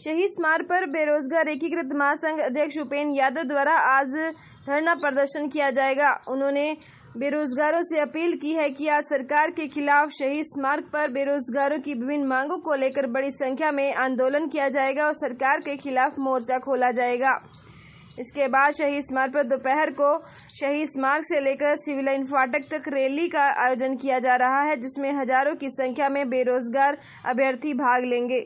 शहीद स्मारक पर बेरोजगार एकीकृत महासंघ अध्यक्ष उपेन्द्र यादव द्वारा आज धरना प्रदर्शन किया जाएगा उन्होंने बेरोजगारों से अपील की है कि आज सरकार के खिलाफ शहीद स्मारक पर बेरोजगारों की विभिन्न मांगों को लेकर बड़ी संख्या में आंदोलन किया जाएगा और सरकार के खिलाफ मोर्चा खोला जाएगा इसके बाद शहीद स्मारक पर दोपहर को शहीद स्मारक से लेकर सिविल लाइन फाटक तक रैली का आयोजन किया जा रहा है जिसमें हजारों की संख्या में बेरोजगार अभ्यर्थी भाग लेंगे